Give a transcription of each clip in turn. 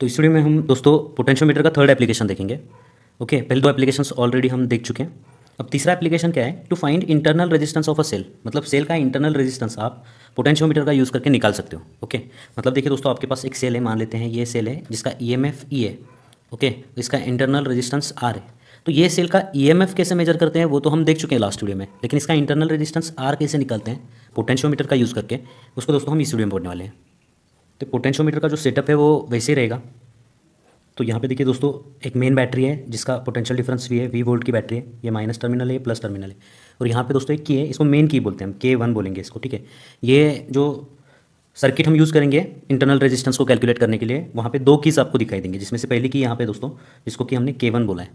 तो इस वीडियो में हम दोस्तों पोटेंशियोमीटर का थर्ड एप्लीकेशन देखेंगे ओके okay, पहले दो एप्लीकेशन ऑलरेडी हम देख चुके हैं अब तीसरा एप्लीकेशन क्या है to find internal resistance of a cell मतलब सेल का इंटरनल रेजिस्टेंस आप पोटेंशियोमीटर का यूज़ करके निकाल सकते हो ओके okay? मतलब देखिए दोस्तों आपके पास एक सेल है मान लेते हैं ये सेल है जिसका ई एम एफ ई है ओके इसका इंटरनल रेजिस्टेंस आर है तो ये सेल का ई एम एफ कैसे मेजर करते हैं वो तो हम देख चुके हैं लास्ट वीडियो में लेकिन इसका इंटरनल रेजिस्टेंस आर कैसे निकलते हैं पोटेंशियोमीटर का यूज़ करके उसको दोस्तों हम इस वीडियो में पढ़ने वाले हैं तो पोटेंशियोमीटर का जो सेटअप है वो वैसे ही रहेगा तो यहाँ पे देखिए दोस्तों एक मेन बैटरी है जिसका पोटेंशियल डिफरेंस भी है वी वोल्ट की बैटरी है ये माइनस टर्मिनल है प्लस टर्मिनल है और यहाँ पे दोस्तों एक की है इसको मेन की बोलते हैं हम के वन बोलेंगे इसको ठीक है ये जो सर्किट हम यूज़ करेंगे इंटरनल रेजिस्टेंस को कैलकुलेट करने के लिए वहाँ पर दो कीज़ आपको दिखाई देंगे जिसमें से पहली की यहाँ पर दोस्तों जिसको कि हमने के वन बोला है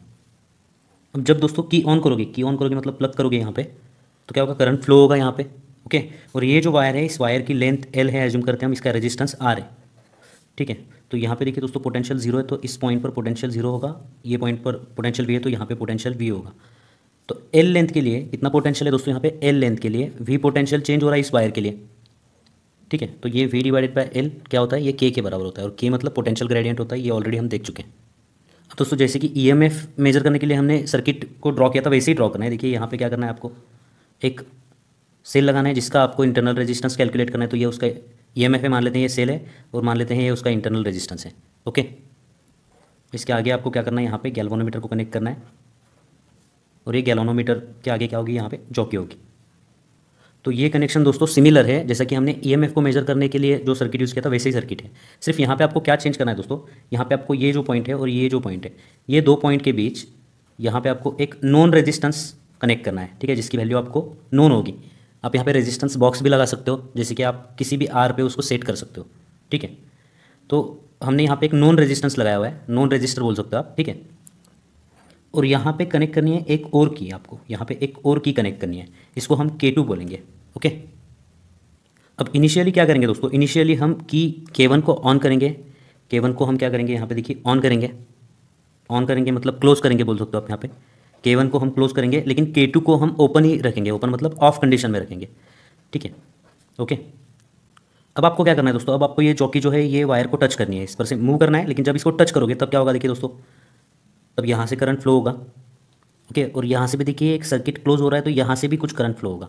अब जब दोस्तों की ऑन करोगे की ऑन करोगे मतलब प्लग करोगे यहाँ पर तो क्या होगा करंट फ्लो होगा यहाँ पर ओके और ये जो वायर है इस वायर की लेंथ एल है एज्यूम करते हैं हम इसका रेजिस्टेंस आर है ठीक है तो यहाँ पे देखिए दोस्तों पोटेंशियल जीरो है तो इस पॉइंट पर पोटेंशियल जीरो होगा ये पॉइंट पर पोटेंशियल वी है तो यहाँ पे पोटेंशियल वी होगा तो एल लेंथ के लिए कितना पोटेंशियल है दोस्तों यहाँ पे एल लेंथ के लिए वी पोटेंशियल चेंज हो रहा है इस वायर के लिए ठीक है तो ये वी डिवाइडेड बाय एल क्या होता है ये के के बराबर होता है और के मतलब पोटेंशियल ग्रेडियंट होता है ये ऑलरेडी हम देख चुके हैं दोस्तों जैसे कि ई e मेजर करने के लिए हमने सर्किट को ड्रॉ किया था वैसे ही ड्रॉ करना है देखिए यहाँ पर क्या करना है आपको एक सेल लगाना है जिसका आपको इंटरनल रेजिस्टेंस कैलकुलेट करना है तो ये उसका ई एम एफ है मान लेते हैं ये सेल है और मान लेते हैं ये उसका इंटरनल रेजिस्टेंस है ओके इसके आगे आपको क्या करना है यहाँ पे गैलवानोमीटर को कनेक्ट करना है और ये गैलोनोमीटर के आगे क्या होगी यहाँ पे जॉकी होगी तो ये कनेक्शन दोस्तों सिमिलर है जैसा कि हमने ई को मेजर करने के लिए जो सर्किट यूज़ किया था वैसे ही सर्किट है सिर्फ यहाँ पे आपको क्या चेंज करना है दोस्तों यहाँ पे आपको ये जो पॉइंट है और ये जो पॉइंट है ये दो पॉइंट के बीच यहाँ पे आपको एक नॉन रेजिस्टेंस कनेक्ट करना है ठीक है जिसकी वैल्यू आपको नॉन होगी आप यहाँ पे रेजिस्टेंस बॉक्स भी लगा सकते हो जैसे कि आप किसी भी आर पे उसको सेट कर सकते हो ठीक है तो हमने यहाँ पे एक नॉन रेजिस्टेंस लगाया हुआ है नॉन रजिस्टर बोल सकते हो आप ठीक है और यहाँ पे कनेक्ट करनी है एक और की आपको यहाँ पे एक और की कनेक्ट करनी है इसको हम के टू बोलेंगे ओके अब इनिशियली क्या करेंगे दोस्तों इनिशियली हम की के को ऑन करेंगे के को हम क्या करेंगे यहाँ पे देखिए ऑन करेंगे ऑन करेंगे मतलब क्लोज करेंगे बोल सकते हो आप यहाँ पे के वन को हम क्लोज करेंगे लेकिन के टू को हम ओपन ही रखेंगे ओपन मतलब ऑफ कंडीशन में रखेंगे ठीक है ओके अब आपको क्या करना है दोस्तों अब आपको ये चौकी जो है ये वायर को टच करनी है इस पर से मूव करना है लेकिन जब इसको टच करोगे तब क्या होगा देखिए दोस्तों तब यहाँ से करंट फ्लो होगा ओके और यहाँ से भी देखिए एक सर्किट क्लोज हो रहा है तो यहाँ से भी कुछ करंट फ्लो होगा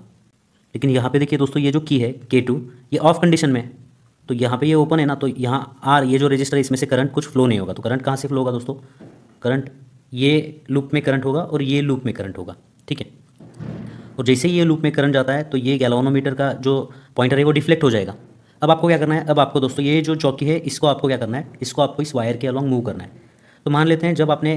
लेकिन यहाँ पे देखिए दोस्तों ये जो की है के टू ये ऑफ कंडीशन में है तो यहाँ पे ये ओपन है ना तो यहाँ आर ये जो रजिस्टर है इसमें से करंट कुछ फ्लो नहीं होगा तो करंट कहाँ से फ्लो होगा दोस्तों करंट ये लूप में करंट होगा और ये लूप में करंट होगा ठीक है और जैसे ही ये लूप में करंट जाता है तो ये गैलोनोमीटर का जो पॉइंटर है वो डिफ्लेक्ट हो जाएगा अब आपको क्या करना है अब आपको दोस्तों ये जो चौकी है इसको आपको क्या करना है इसको आपको इस वायर के अलॉन्ग मूव करना है तो मान लेते हैं जब आपने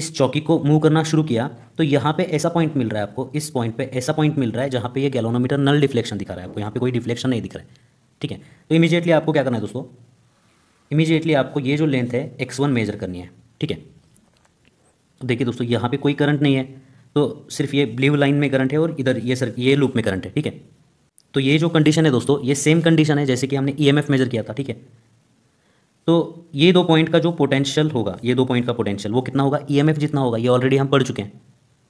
इस चौकी को मूव करना शुरू किया तो यहाँ पे ऐसा पॉइंट मिल रहा है आपको इस पॉइंट पे ऐसा पॉइंट मिल रहा है जहाँ पे ये गैलोनोमीटर नल डिफ्लेक्शन दिखा रहा है आपको यहाँ पे कोई डिफ्लेक्शन नहीं दिख रहा है ठीक है तो इमीजिएटली आपको क्या करना है दोस्तों इमीजिएटली आपको ये जो लेंथ है एक्स वन मेजर करनी है ठीक है देखिए दोस्तों यहाँ पे कोई करंट नहीं है तो सिर्फ ये ब्लू लाइन में करंट है और इधर ये सर ये लूप में करंट है ठीक है तो ये जो कंडीशन है दोस्तों ये सेम कंडीशन है जैसे कि हमने ई e मेजर किया था ठीक है तो ये दो पॉइंट का जो पोटेंशियल होगा ये दो पॉइंट का पोटेंशियल वो कितना होगा ई e जितना होगा ये ऑलरेडी हम पढ़ चुके हैं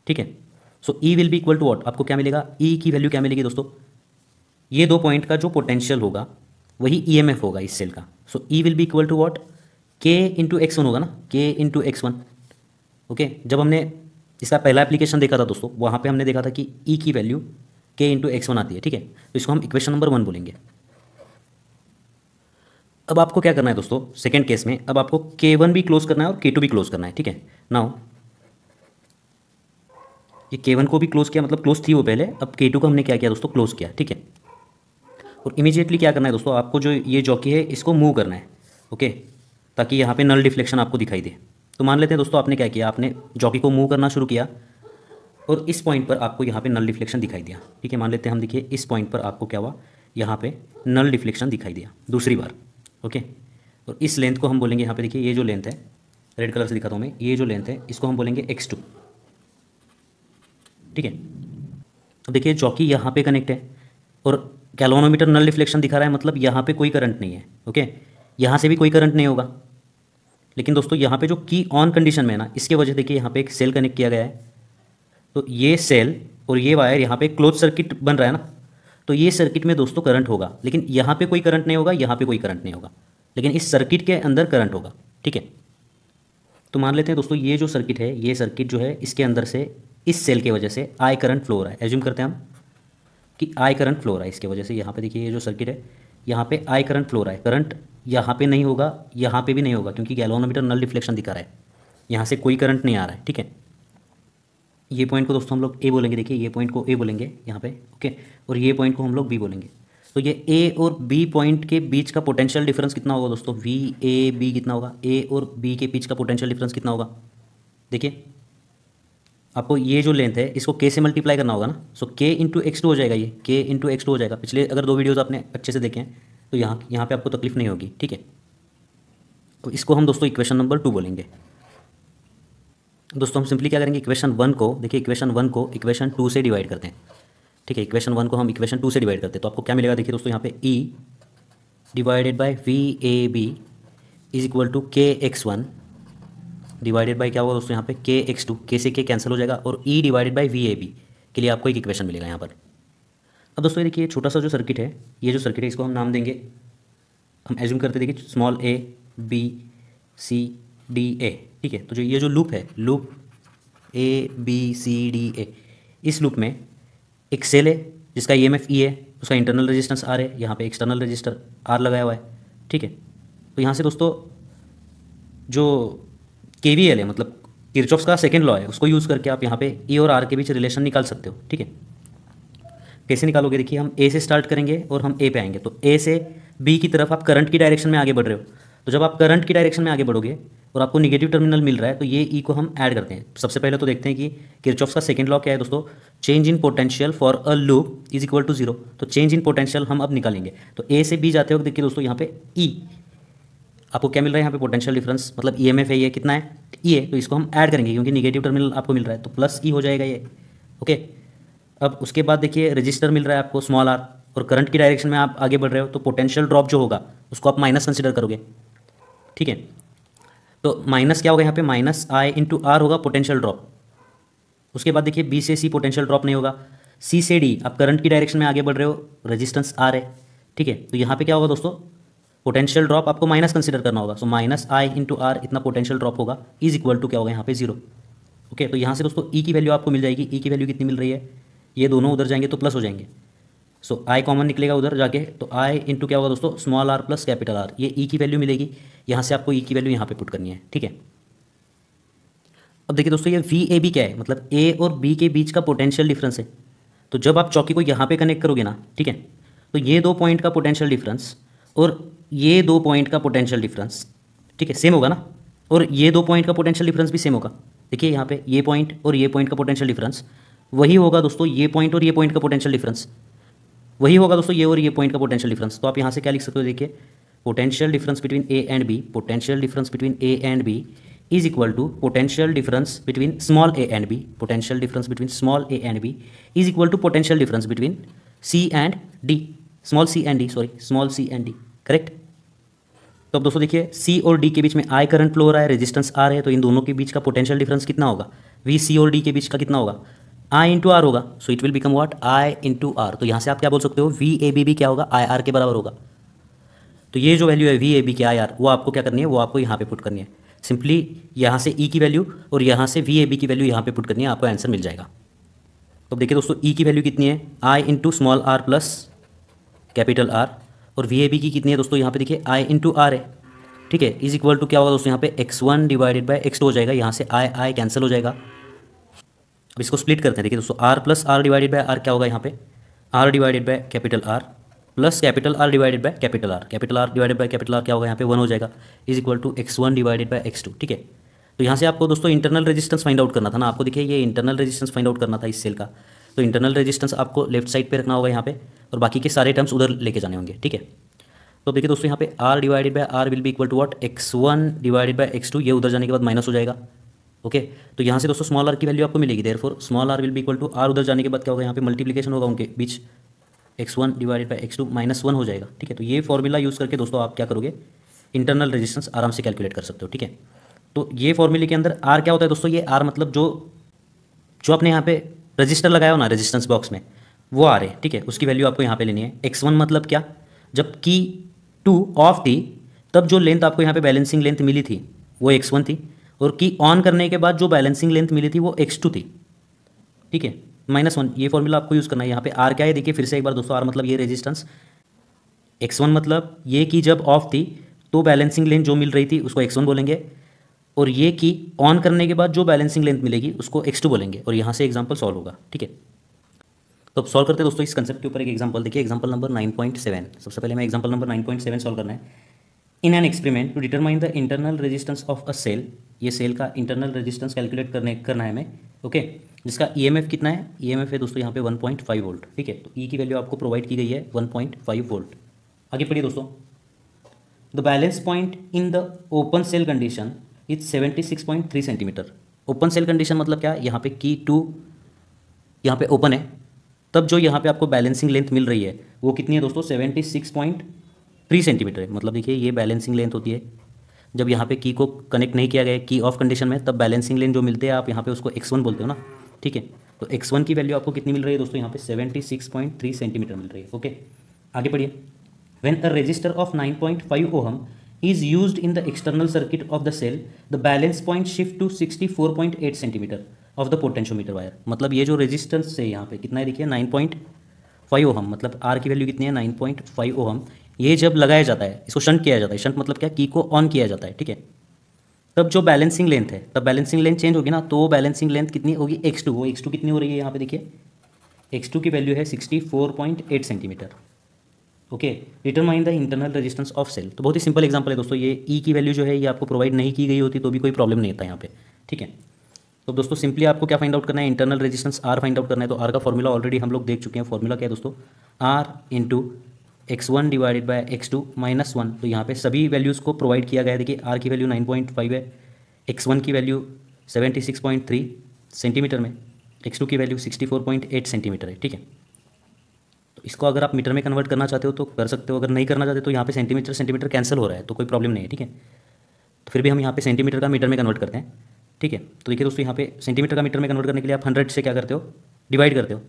ठीक है so E will be equal to what आपको क्या मिलेगा ई e की वैल्यू क्या मिलेगी दोस्तों ये दो पॉइंट का जो पोटेंशियल होगा वही ई e होगा इस सेल का so E will be equal to what K into X one होगा ना के इंटू एक्स वन ओके जब हमने इसका पहला एप्लीकेशन देखा था दोस्तों वहाँ पे हमने देखा था कि ई e की value K into X one आती है ठीक है तो इसको हम इक्वेशन नंबर वन बोलेंगे अब आपको क्या करना है दोस्तों सेकेंड केस में अब आपको के वन भी क्लोज करना है और के टू भी क्लोज करना है ठीक है नाउ ये के वन को भी क्लोज किया मतलब क्लोज थी वो पहले अब के टू को हमने क्या किया दोस्तों क्लोज किया ठीक है और इमीजिएटली क्या करना है दोस्तों आपको जो ये जॉकी है इसको मूव करना है ओके ताकि यहाँ पे नल डिफ्लेक्शन आपको दिखाई दे तो मान लेते हैं दोस्तों आपने क्या किया आपने जॉकी को मूव करना शुरू किया और इस पॉइंट पर आपको यहाँ पे नल रिफ्लेक्शन दिखाई दिया ठीक है मान लेते हैं हम देखिए इस पॉइंट पर आपको क्या हुआ यहाँ पे नल रिफ्लेक्शन दिखाई दिया दूसरी बार ओके और इस लेंथ को हम बोलेंगे यहाँ पे देखिए ये जो लेंथ है रेड कलर से दिखाता हूँ मैं ये जो लेंथ है इसको हम बोलेंगे एक्स टू ठीक है तो देखिए जॉकी यहाँ पर कनेक्ट है और कैलोनोमीटर नल रिफ्लेक्शन दिखा रहा है मतलब यहाँ पर कोई करंट नहीं है ओके यहाँ से भी कोई करंट नहीं होगा लेकिन दोस्तों यहाँ पे जो की ऑन कंडीशन में है ना इसके वजह देखिए यहाँ पे एक सेल कनेक्ट किया गया है तो ये सेल और ये वायर यहाँ पे क्लोज सर्किट बन रहा है ना तो ये सर्किट में दोस्तों करंट होगा लेकिन यहाँ पे कोई करंट नहीं होगा यहाँ पे कोई करंट नहीं होगा लेकिन इस सर्किट के अंदर करंट होगा ठीक है तो मान लेते हैं दोस्तों ये जो सर्किट है ये सर्किट जो है इसके अंदर से इस सेल की वजह से आई करंट फ्लो रहा है एज्यूम करते हैं हम कि आई करंट फ्लो रहा है इसके वजह से यहाँ पर देखिए ये जो सर्किट है यहाँ पे आई करंट फ्लो रहा है करंट यहाँ पे नहीं होगा यहाँ पे भी नहीं होगा क्योंकि गैलोनोमीटर नल रिफ्लेक्शन दिखा रहा है यहाँ से कोई करंट नहीं आ रहा है ठीक है ये पॉइंट को दोस्तों हम लोग ए बोलेंगे देखिए ये पॉइंट को ए बोलेंगे यहाँ पे ओके और ये पॉइंट को हम लोग बी बोलेंगे तो ये ए और बी पॉइंट के बीच का पोटेंशियल डिफरेंस कितना होगा दोस्तों वी ए बी कितना होगा ए और बी के बीच का पोटेंशियल डिफरेंस कितना होगा देखिए आपको ये जो लेंथ है इसको के से मल्टीप्लाई करना होगा ना सो के इंटू एक्स टू हो जाएगा ये के इंटू एक्स टू हो जाएगा पिछले अगर दो वीडियोज़ आपने अच्छे से देखे हैं तो यहाँ यहाँ पे आपको तकलीफ नहीं होगी ठीक है तो इसको हम दोस्तों इक्वेशन नंबर टू बोलेंगे दोस्तों हम सिंपली क्या करेंगे इक्वेशन वन को देखिए इक्वेशन वन को इक्वेशन टू से डिवाइड करते हैं ठीक है इक्वेशन वन को हम इक्वेशन टू से डिवाइड करते हैं तो आपको क्या मिलेगा देखिए दोस्तों यहाँ पे E divided by V A B is equal to K X one divided by क्या होगा दोस्तों यहाँ पे के एक्स टू के से के कैंसिल हो जाएगा और E divided by V A B के लिए आपको एक इक्वेशन मिलेगा यहाँ पर अब दोस्तों ये देखिए छोटा सा जो सर्किट है ये जो सर्किट है इसको हम नाम देंगे हम एज्यूम करते देखिए small A B C D A ठीक है तो जो ये जो लूप है loop A B C D A इस लूप में एक सेल है जिसका ई एम एफ ई है उसका इंटरनल रजिस्टेंस आर है यहाँ पे एक्सटर्नल रजिस्टर आर लगाया हुआ है ठीक है तो यहाँ से दोस्तों जो के है मतलब किरचॉफ्स का सेकेंड लॉ है उसको यूज़ करके आप यहाँ पे ए और आर के बीच रिलेशन निकाल सकते हो ठीक है कैसे निकालोगे देखिए हम ए से स्टार्ट करेंगे और हम ए पे आएंगे तो ए से बी की तरफ आप करंट की डायरेक्शन में आगे बढ़ रहे हो तो जब आप करंट की डायरेक्शन में आगे बढ़ोगे और आपको निगेटिव टर्मिनल मिल रहा है तो ये ई e को हम ऐड करते हैं सबसे पहले तो देखते हैं कि किरचॉफ्स का सेकेंड लॉ क्या है दोस्तों change in potential for a loop is equal to zero तो चेंज इन पोटेंशियल हम अब निकालेंगे तो ए से बी जाते वक्त देखिए दोस्तों यहाँ पे ई e, आपको क्या मिल रहा है यहाँ पे पोटेंशियल डिफरेंस मतलब ई e है ये कितना है ई e ए तो इसको हम ऐड करेंगे क्योंकि निगेटिव टर्मिनल आपको मिल रहा है तो प्लस ई e हो जाएगा ये ओके अब उसके बाद देखिए रजिस्टर मिल रहा है आपको स्मॉल आर और करंट की डायरेक्शन में आप आगे बढ़ रहे हो तो पोटेंशियल ड्रॉप जो होगा उसको आप माइनस कंसिडर करोगे ठीक है तो माइनस क्या होगा यहाँ पे माइनस आई इंटू आर होगा पोटेंशियल ड्रॉप उसके बाद देखिए बी से सी पोटेंशियल ड्रॉप नहीं होगा सी से डी आप करंट की डायरेक्शन में आगे बढ़ रहे हो रेजिस्टेंस आर है ठीक है तो यहाँ पे क्या होगा दोस्तों पोटेंशियल ड्रॉप आपको माइनस कंसिडर करना होगा so minus I into R इतना पोटेंशियल ड्रॉप होगा इज इक्वल टू क्या होगा यहाँ पे जीरो ओके तो यहाँ से दोस्तों ई e की वैल्यू आपको मिल जाएगी ई e की वैल्यू कितनी मिल रही है ये दोनों उधर जाएंगे तो प्लस हो जाएंगे सो आई कॉमन निकलेगा उधर जाके तो आई इंटू क्या होगा दोस्तों small R plus capital R ये ई e की वैल्यू मिलेगी यहाँ से आपको ई e की वैल्यू यहाँ पे पुट करनी है ठीक है अब देखिए दोस्तों ये वी ए बी क्या है मतलब ए और बी के बीच का पोटेंशियल डिफरेंस है तो जब आप चौकी को यहाँ पे कनेक्ट करोगे ना ठीक है तो ये दो पॉइंट का पोटेंशियल डिफरेंस और ये दो पॉइंट का पोटेंशियल डिफरेंस ठीक है सेम होगा ना और ये दो पॉइंट का पोटेंशियल डिफरेंस भी सेम होगा देखिए यहाँ पे ये पॉइंट और ये पॉइंट का पोटेंशियल डिफरेंस वही होगा दोस्तों ये पॉइंट और ये पॉइंट का पोटेंशियल डिफरेंस वही होगा दोस्तों ये और ये पॉइंट का पोटेंशियल डिफरेंस तो आप यहाँ से क्या लिख सकते हो देखिए potential difference between A and B potential difference between A and B is equal to potential difference between small A and B potential difference between small A and B is equal to potential difference between C and D small C and D sorry small C and D correct तो अब दोस्तों देखिए सी और D के बीच में I current flow हो रहा है रेजिस्टेंस आर है तो इन दोनों के बीच का पोटेंशियल डिफरेंस कितना होगा वी सी और डी के बीच का कितना होगा आई इंटू आर होगा so it will become what I into R तो यहाँ से आप क्या बोल सकते हो वी ए बी भी क्या होगा आई आर के बराबर होगा तो ये जो वैल्यू है वी ए बी के आई आर वो आपको क्या करनी है वो आपको यहाँ पे पुट करनी है सिंपली यहाँ से ई e की वैल्यू और यहाँ से वी ए बी की वैल्यू यहाँ पे पुट करनी है आपको आंसर मिल जाएगा तो देखिए दोस्तों ई e की वैल्यू कितनी है I into small R plus capital R और वी की कितनी है दोस्तों यहाँ पे देखिए आई इंटू आर है ठीक है इज इक्वल टू क्या होगा दोस्तों यहाँ पे X one divided by X two हो जाएगा यहाँ से आई आई कैंसिल हो जाएगा अब इसको स्प्लिट करते हैं देखिए दोस्तों R plus R divided by R क्या होगा यहाँ पे R divided by capital R plus capital R divided by capital R capital R divided by capital R क्या होगा यहाँ पे वन हो जाएगा is equal to X one divided by X two ठीक है तो यहाँ से आपको दोस्तों इंटरनल रेजिस्टेंस फाइंड आउट करना था ना आपको देखिए ये इंटरनल रेजिस्टेंस फाइंड आउट करना था इस सेल का तो इंटरनल रेजिस्टेंस आपको लेफ्ट साइड पे रखना होगा यहाँ पे और बाकी के सारे टर्म्स उधर लेके जाने होंगे ठीक है तो देखिए दोस्तों यहाँ पे R divided by R will be equal to what X one divided by X two ये उधर जाने के बाद माइनस हो जाएगा ओके तो यहाँ से दोस्तों स्मॉल आर की वैल्यू आपको मिलेगी therefore small R will be equal to R उधर जाने के बाद क्या होगा यहाँ पे मल्टीप्लीकेशन होगा उनके बीच X one divided by X two minus one हो जाएगा ठीक है तो ये फॉर्मूला यूज़ करके दोस्तों आप क्या करोगे इंटरनल रेजिस्टेंस आराम से कैलकुलेट कर सकते हो ठीक है तो ये फॉर्मूले के अंदर आर क्या होता है दोस्तों ये आर मतलब जो जो आपने यहाँ पे रजिस्टर लगाया हो ना रजिस्टेंस बॉक्स में वो आ रहे हैं ठीक है उसकी वैल्यू आपको यहाँ पे लेनी है एक्स वन मतलब क्या जब की टू ऑफ थी तब जो लेंथ आपको यहाँ पे बैलेंसिंग लेंथ मिली थी वो एक्स वन थी और की ऑन करने के बाद जो बैलेंसिंग लेंथ मिली थी वो एक्स टू थी ठीक है माइनस वन ये फॉर्मूला आपको यूज़ करना है यहाँ पे आर क्या है देखिए फिर से एक बार दोस्तों आर मतलब ये रेजिस्टेंस एक्स वन मतलब ये की जब ऑफ थी तो बैलेंसिंग लेंथ जो मिल रही थी उसको एक्स वन बोलेंगे और ये की ऑन करने के बाद जो बैलेंसिंग लेंथ मिलेगी उसको एक्स टू बोलेंगे और यहाँ से एग्जाम्पल सॉल्व होगा ठीक है तो अब सॉल्व करते हैं दोस्तों इस कंसेप्ट के ऊपर एक एग्जांपल देखिए एग्जांपल नंबर 9.7 सबसे पहले मैं एग्जांपल नंबर 9.7 सॉल्व करना है in an experiment to determine the internal resistance of a cell ये सेल का इंटरनल रेजिस्टेंस कैलकुलेट करने करना है हमें ओके जिसका ई e कितना है ई e है दोस्तों यहाँ पे फाइव वोल्ट ठीक है तो ई e की वैल्यू आपको प्रोवाइड की गई है फाइव वोल्ट आगे पढ़िए दोस्तों the balance point in the open cell condition is three centimetre open cell condition मतलब क्या यहाँ पे की टू यहाँ पे ओपन है तब जो यहाँ पे आपको बैलेंसिंग लेंथ मिल रही है वो कितनी है दोस्तों seventy six point three centimetre है मतलब देखिए ये बैलेंसिंग लेंथ होती है जब यहाँ पे की को कनेक्ट नहीं किया गया की ऑफ कंडीशन में तब बैलेंसिंग लेंथ जो मिलते हैं आप यहाँ पे उसको एक्स वन बोलते हो ना ठीक है तो एक्स वन की वैल्यू आपको कितनी मिल रही है दोस्तों यहाँ पे seventy six point three centimetre मिल रही है ओके आगे पढ़िए when a resistor of nine point five in the external circuit of the cell the balance point shift to sixty four point eight centimetre of the potentiometer wire मतलब ये जो resistance है यहाँ पे कितना है देखिए नाइन पॉइंट फाइव ओहम मतलब आर की वैल्यू कितनी है नाइन पॉइंट फाइव ओहम ये जब लगाया जाता है इसको शंट किया जाता है शंट मतलब क्या की को ऑन किया जाता है ठीक है तब जो बैलेंसिंग लेंथ है तब बैलेंसिंग लेंथ चेंज होगी ना तो वो बैलेंसिंग लेंथ कितनी होगी एक्स टू वो एक्स टू कितनी हो रही है यहाँ पे देखिए एक्स टू की वैल्यू है sixty four point eight centimetre okay determine the internal resistance of cell तो बहुत ही सिंपल एग्जांपल है दोस्तों ये ई e की वैल्यू जो है ये आपको प्रोवाइड नहीं की गई होती तो भी कोई प्रॉब्लम नहीं था यहाँ पे ठीक है तो दोस्तों सिंपली आपको क्या फाइंड आउट करना है internal resistance R find out करना है तो आर का फॉर्मूला ऑलरेडी हम लोग देख चुके हैं फॉर्मूला क्या है दोस्तों R into X one divided by X two minus one तो यहाँ पे सभी वैल्यूज़ को प्रोवाइड किया गया है देखिए आर की वैल्यू नाइन पॉइंट फाइव है एक्स वन की value seventy six point three centimetre में एक्स टू की value sixty four point eight centimetre है ठीक है तो इसको अगर आप मीटर में कन्वर्ट करना चाहते हो तो कर सकते हो अगर नहीं करना चाहते तो यहाँ पे सेंटीमीटर सेंटीमीटर कैंसिल हो रहा है तो कोई प्रॉब्लम नहीं है ठीक है तो फिर भी हम यहाँ पे सेंटीमीटर का मीटर में कन्वर्ट करते हैं ठीक है तो देखिए दोस्तों यहाँ पे सेंटीमीटर का मीटर में कन्वर्ट करने के लिए आप हंड्रेड से क्या करते हो डिवाइड करते हो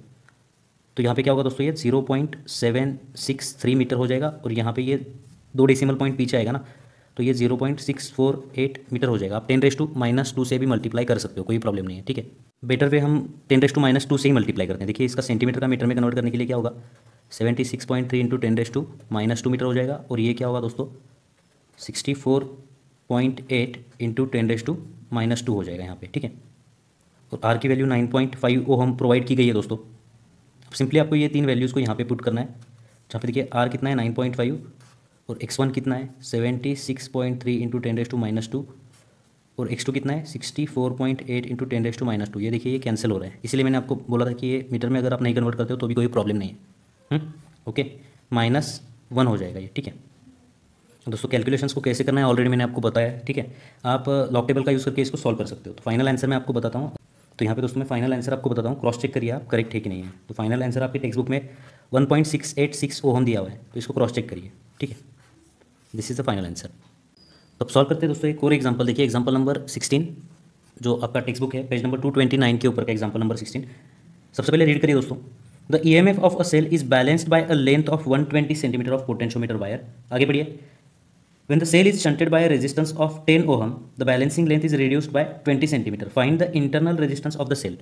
तो यहाँ पे क्या होगा दोस्तों ये zero point seven six three metre हो जाएगा और यहाँ पे ये दो डेसिमल पॉइंट पीछे आएगा ना तो ये zero point six four eight metre हो जाएगा आप ten raise two minus two से भी मल्टीप्लाई कर सकते हो कोई प्रॉब्लम नहीं है ठीक है बेटर वे हम ten raise two minus two से ही मल्टीप्लाई करते हैं देखिए इसका सेंटीमीटर का मीटर में कन्वर्ट करने के लिए क्या होगा seventy six point three into ten raise two minus two metre हो जाएगा और ये क्या होगा दोस्तों sixty four point eight into ten raise two minus two हो जाएगा यहाँ पे ठीक है और आर की value nine point five ohm provide की गई है दोस्तों अब सिंपली आपको ये तीन वैल्यूज़ को यहाँ पे पुट करना है जहाँ पे देखिए आर कितना है नाइन पॉइंट फाइव और एक्स वन कितना है seventy six point three into ten raise two minus two और एक्स टू कितना है sixty four point eight into ten raise two minus two ये देखिए ये कैंसिल हो रहा है इसलिए मैंने आपको बोला था कि ये मीटर में अगर आप नहीं कन्वर्ट करते हो तो भी कोई प्रॉब्लम नहीं है ओके माइनस वन हो जाएगा ये ठीक है दोस्तों कैलकुलेशंस को कैसे करना है ऑलरेडी मैंने आपको बताया ठीक है आप लॉक uh, टेबल का यूज़ करके इसको सॉल्व कर सकते हो तो फाइनल आंसर मैं आपको बताता हूँ तो यहाँ पे दोस्तों मैं फाइनल आंसर आपको बताता हूँ क्रॉस चेक करिए आप करेक्ट है कि नहीं है तो फाइनल आंसर आपके टेक्स बुक में one point six eight six दिया हुआ है तो इसको क्रॉस चेक करिए ठीक है this is the final answer तो अब सॉल्व करते हैं दोस्तों एक और एग्जाम्पल देखिए एग्जाम्पल नंबर सिक्सटीन जो आपका टेक्स बुक है page number two twenty nine के ऊपर का एग्जाम्पल नंबर सिक्सटीन सबसे पहले रीड करिए दोस्तों the E M F of a cell is balanced by a length of one twenty centimetre of potentiometer wire आगे बढ़िए When the cell is shunted by a resistance of 10 ohm, the balancing length is reduced by 20 centimeter. Find the internal resistance of the cell.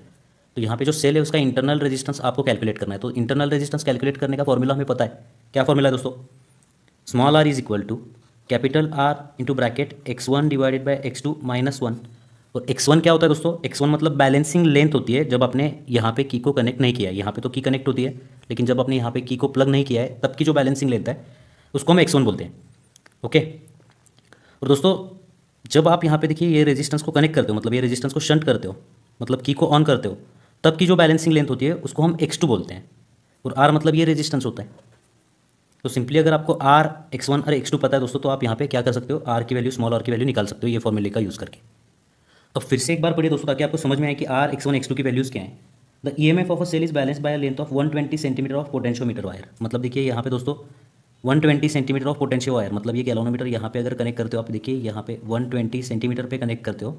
तो यहाँ पे जो cell है उसका internal resistance आपको calculate करना है तो इंटरनल रेजिस्टेंस कैलकुलेट करने का फॉर्मूला हमें पता है क्या फॉर्मूला है दोस्तों small R is equal to capital R into bracket X one divided by X two minus one और एक्स वन क्या होता है दोस्तों एक्स वन मतलब बैलेंसिंग लेंथ होती है जब आपने यहाँ पे की को कनेक्ट नहीं किया है यहाँ पे तो की कनेक्ट होती है लेकिन जब आपने यहाँ पे की को प्लग नहीं किया है तब की जो बैलेंसिंग लेंथ है उसको हम एक्स वन बोलते हैं ओके और दोस्तों जब आप यहाँ पे देखिए ये रेजिस्टेंस को कनेक्ट करते हो मतलब ये रेजिस्टेंस को शंट करते हो मतलब की को ऑन करते हो तब की जो बैलेंसिंग लेंथ होती है उसको हम एक्स टू बोलते हैं और आर मतलब ये रेजिस्टेंस होता है तो सिंपली अगर आपको आर एक्स वन और एक्स टू पता है दोस्तों तो आप यहाँ पे क्या कर सकते हो आर की वैल्यू स्मॉल आर की वैल्यू निकाल सकते हो ये फॉर्मूले का यूज़ करके तो फिर से एक बार पढ़िए दोस्तों ताकि आपको समझ में आए कि R X one X two की वैल्यूज़ क्या है the E M F of a cell is balance by length of one twenty centimetre of potentiometer wire मतलब देखिए यहाँ पे दोस्तों 120 सेंटीमीटर ऑफ पोटेंशियो वायर मतलब ये कैलोनोमीटर यहाँ पे अगर कनेक्ट करते हो आप देखिए यहाँ पे 120 सेंटीमीटर पे कनेक्ट करते हो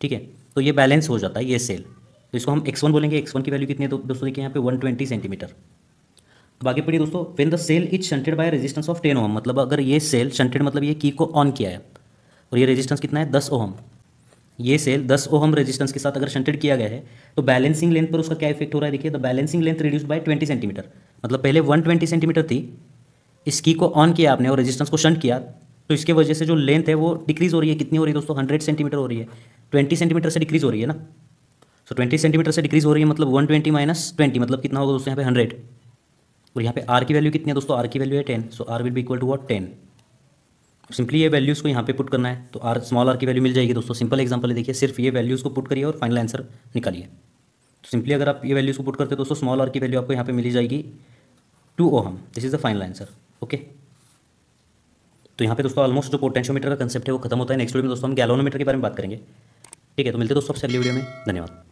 ठीक है तो ये बैलेंस हो जाता है ये सेल तो इसको हम एक्स वन बोलेंगे एक्स वन की वैल्यू कितनी है तो दोस्तों देखिए यहाँ पे वन ट्वेंटी सेंटीमीटर तो बाकी पढ़िए दोस्तों when the cell is shunted by resistance of ten ohm मतलब अगर ये सेल शंटेड मतलब ये की को ऑन किया है और ये रेजिस्टेंस कितना है दस ओम ये सेल दस ओहम रेजिस्टेंस के साथ अगर शंटेड किया गया है तो बैलेंसिंग लेंथ पर उसका क्या इफेक्ट हो रहा है देखिए the balancing length reduce by twenty centimetre मतलब पहले वन ट्वेंटी सेंटीमीटर थी इस की को ऑन किया आपने और रेजिस्टेंस को शंट किया तो इसके वजह से जो लेंथ है वो डिक्रीज़ हो रही है कितनी हो रही है दोस्तों हंड्रेड सेंटीमीटर हो रही है ट्वेंटी सेंटीमीटर से डिक्रीज़ हो रही है ना सो ट्वेंटी सेंटीमीटर से डिक्रीज़ हो रही है मतलब वन ट्वेंटी माइनस ट्वेंटी मतलब कितना होगा दोस्तों यहाँ पे हंड्रेड और यहाँ पे आर की वैल्यू कितनी है दोस्तों आर की वैल्यू है टेन सो आर विल भी equal to what ten simply ये वैल्यूज़ को यहाँ पे पुट करना है तो आर स्मॉल आर की वैल्यू मिल जाएगी दोस्तों सिंपल एग्जाम्पल देखिए सिर्फ ये वैल्यूज़ को पुट करिए और फाइनल आंसर निकालिए तो सिंपली अगर आप ये वैल्यूज़ को पुट करते हो दोस्तों स्मॉल आर की वैल्यू आपको यहाँ पे मिली जाएगी two ohm this is the final answer okay तो यहाँ पे दोस्तों ऑलमोस्ट जो पोटेंशियोमीटर का कंसेप्ट है वो खत्म होता है नेक्स्ट वीडियो में दोस्तों हम गैलोनोमीटर के बारे में बात करेंगे ठीक है तो मिलते हैं दोस्तों सबसे अगली वीडियो में धन्यवाद